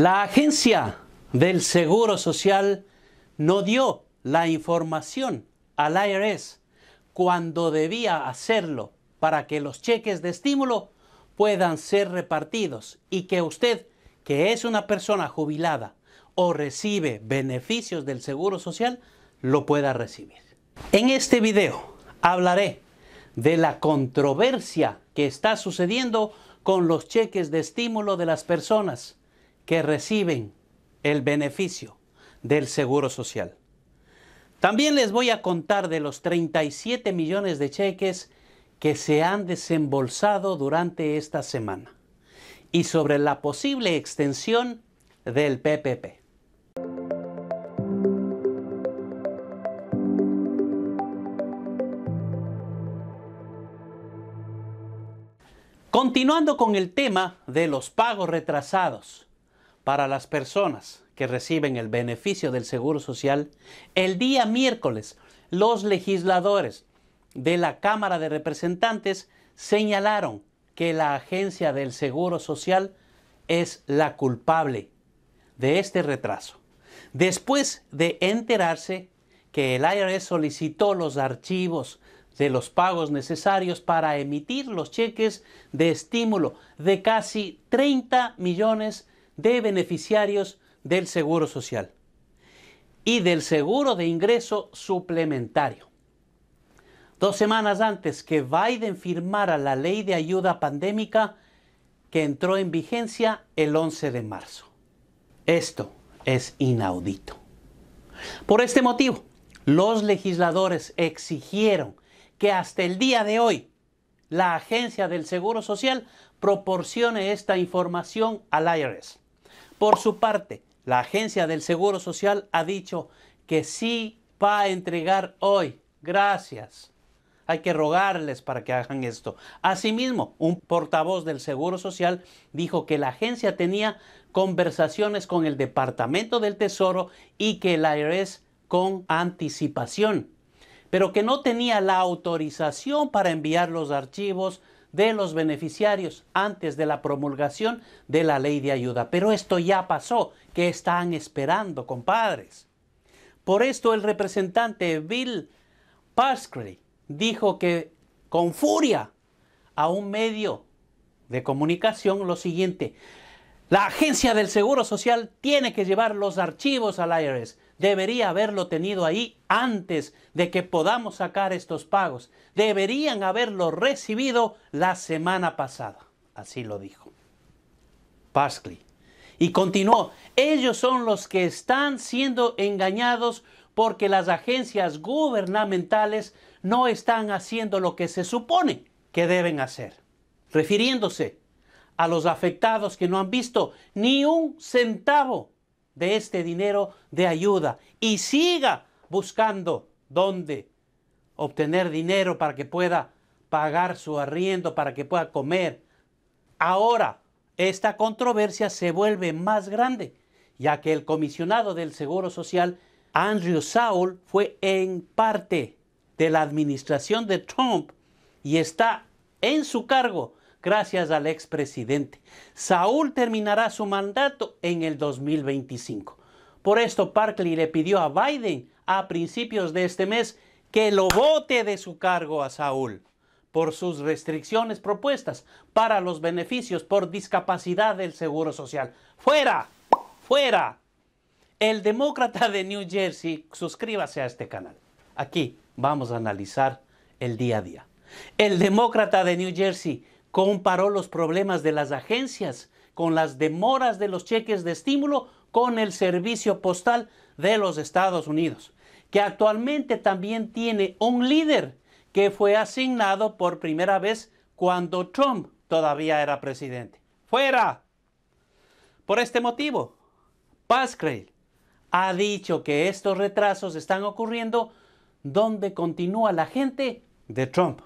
La agencia del Seguro Social no dio la información al IRS cuando debía hacerlo para que los cheques de estímulo puedan ser repartidos y que usted, que es una persona jubilada o recibe beneficios del Seguro Social, lo pueda recibir. En este video hablaré de la controversia que está sucediendo con los cheques de estímulo de las personas que reciben el beneficio del Seguro Social. También les voy a contar de los 37 millones de cheques que se han desembolsado durante esta semana y sobre la posible extensión del PPP. Continuando con el tema de los pagos retrasados, para las personas que reciben el beneficio del Seguro Social, el día miércoles los legisladores de la Cámara de Representantes señalaron que la agencia del Seguro Social es la culpable de este retraso, después de enterarse que el IRS solicitó los archivos de los pagos necesarios para emitir los cheques de estímulo de casi 30 millones de de beneficiarios del Seguro Social y del Seguro de Ingreso Suplementario. Dos semanas antes que Biden firmara la ley de ayuda pandémica que entró en vigencia el 11 de marzo. Esto es inaudito. Por este motivo, los legisladores exigieron que hasta el día de hoy la Agencia del Seguro Social proporcione esta información al IRS. Por su parte, la Agencia del Seguro Social ha dicho que sí va a entregar hoy. Gracias. Hay que rogarles para que hagan esto. Asimismo, un portavoz del Seguro Social dijo que la agencia tenía conversaciones con el Departamento del Tesoro y que la IRS con anticipación, pero que no tenía la autorización para enviar los archivos de los beneficiarios antes de la promulgación de la ley de ayuda. Pero esto ya pasó. ¿Qué están esperando, compadres? Por esto el representante Bill Pascrey dijo que con furia a un medio de comunicación lo siguiente. La agencia del Seguro Social tiene que llevar los archivos al IRS. Debería haberlo tenido ahí antes de que podamos sacar estos pagos. Deberían haberlo recibido la semana pasada. Así lo dijo. pasley Y continuó, ellos son los que están siendo engañados porque las agencias gubernamentales no están haciendo lo que se supone que deben hacer. Refiriéndose a los afectados que no han visto ni un centavo de este dinero de ayuda y siga buscando dónde obtener dinero para que pueda pagar su arriendo, para que pueda comer. Ahora, esta controversia se vuelve más grande, ya que el comisionado del Seguro Social, Andrew Saul, fue en parte de la administración de Trump y está en su cargo gracias al expresidente. Saúl terminará su mandato en el 2025. Por esto, Parkley le pidió a Biden a principios de este mes que lo vote de su cargo a Saúl por sus restricciones propuestas para los beneficios por discapacidad del Seguro Social. ¡Fuera! ¡Fuera! El demócrata de New Jersey, suscríbase a este canal. Aquí vamos a analizar el día a día. El demócrata de New Jersey comparó los problemas de las agencias con las demoras de los cheques de estímulo con el servicio postal de los Estados Unidos, que actualmente también tiene un líder que fue asignado por primera vez cuando Trump todavía era presidente. ¡Fuera! Por este motivo, Pascrell ha dicho que estos retrasos están ocurriendo donde continúa la gente de Trump.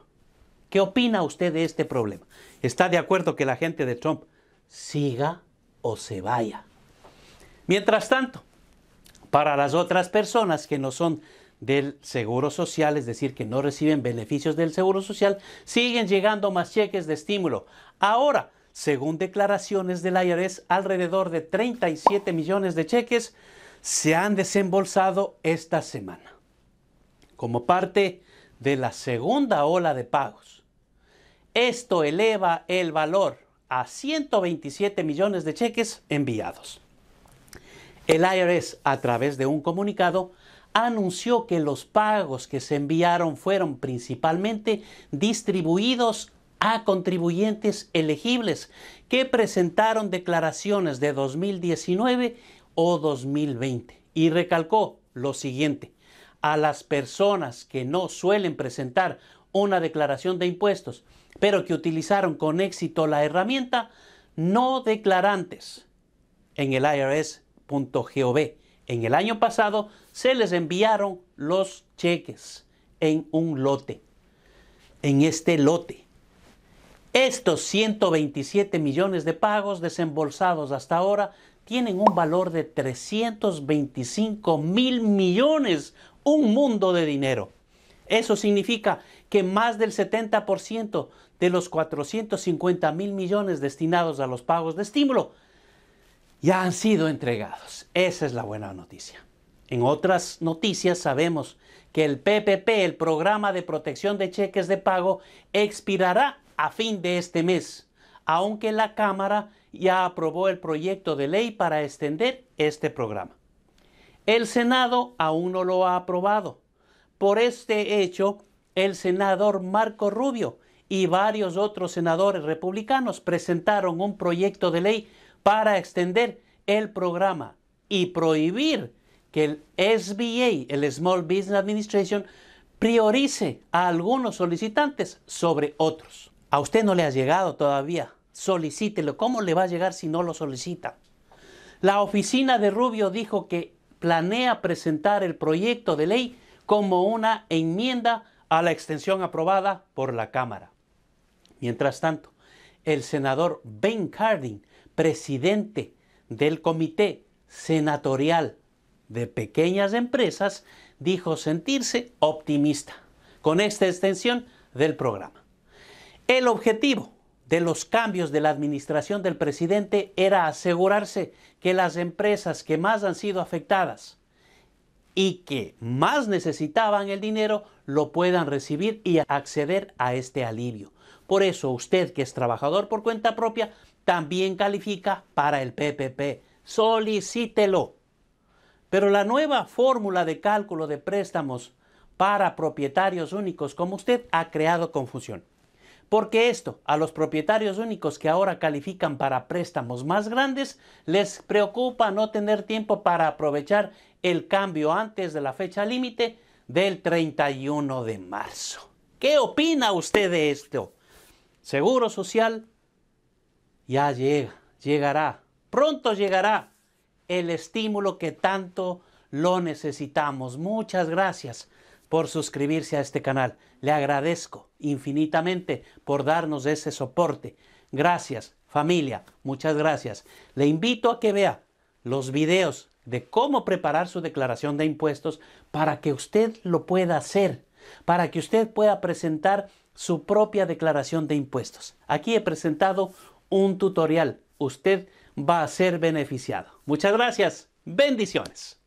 ¿Qué opina usted de este problema? ¿Está de acuerdo que la gente de Trump siga o se vaya? Mientras tanto, para las otras personas que no son del Seguro Social, es decir, que no reciben beneficios del Seguro Social, siguen llegando más cheques de estímulo. Ahora, según declaraciones del IRS, alrededor de 37 millones de cheques se han desembolsado esta semana, como parte de la segunda ola de pagos. Esto eleva el valor a 127 millones de cheques enviados. El IRS, a través de un comunicado, anunció que los pagos que se enviaron fueron principalmente distribuidos a contribuyentes elegibles que presentaron declaraciones de 2019 o 2020 y recalcó lo siguiente, a las personas que no suelen presentar una declaración de impuestos, pero que utilizaron con éxito la herramienta no declarantes en el IRS.gov. En el año pasado se les enviaron los cheques en un lote, en este lote. Estos 127 millones de pagos desembolsados hasta ahora tienen un valor de 325 mil millones, un mundo de dinero. Eso significa que más del 70% de los 450 mil millones destinados a los pagos de estímulo ya han sido entregados. Esa es la buena noticia. En otras noticias sabemos que el PPP, el programa de protección de cheques de pago, expirará a fin de este mes, aunque la Cámara ya aprobó el proyecto de ley para extender este programa. El Senado aún no lo ha aprobado, por este hecho, el senador Marco Rubio y varios otros senadores republicanos presentaron un proyecto de ley para extender el programa y prohibir que el SBA, el Small Business Administration, priorice a algunos solicitantes sobre otros. A usted no le ha llegado todavía. Solicítelo. ¿Cómo le va a llegar si no lo solicita? La oficina de Rubio dijo que planea presentar el proyecto de ley como una enmienda a la extensión aprobada por la Cámara. Mientras tanto, el senador Ben Cardin, presidente del Comité Senatorial de Pequeñas Empresas, dijo sentirse optimista con esta extensión del programa. El objetivo de los cambios de la administración del presidente era asegurarse que las empresas que más han sido afectadas y que más necesitaban el dinero lo puedan recibir y acceder a este alivio. Por eso usted que es trabajador por cuenta propia también califica para el PPP. Solicítelo. Pero la nueva fórmula de cálculo de préstamos para propietarios únicos como usted ha creado confusión. Porque esto a los propietarios únicos que ahora califican para préstamos más grandes les preocupa no tener tiempo para aprovechar el cambio antes de la fecha límite del 31 de marzo. ¿Qué opina usted de esto? Seguro Social ya llega, llegará, pronto llegará el estímulo que tanto lo necesitamos. Muchas gracias por suscribirse a este canal. Le agradezco infinitamente por darnos ese soporte. Gracias, familia. Muchas gracias. Le invito a que vea los videos de cómo preparar su declaración de impuestos para que usted lo pueda hacer, para que usted pueda presentar su propia declaración de impuestos. Aquí he presentado un tutorial. Usted va a ser beneficiado. Muchas gracias. Bendiciones.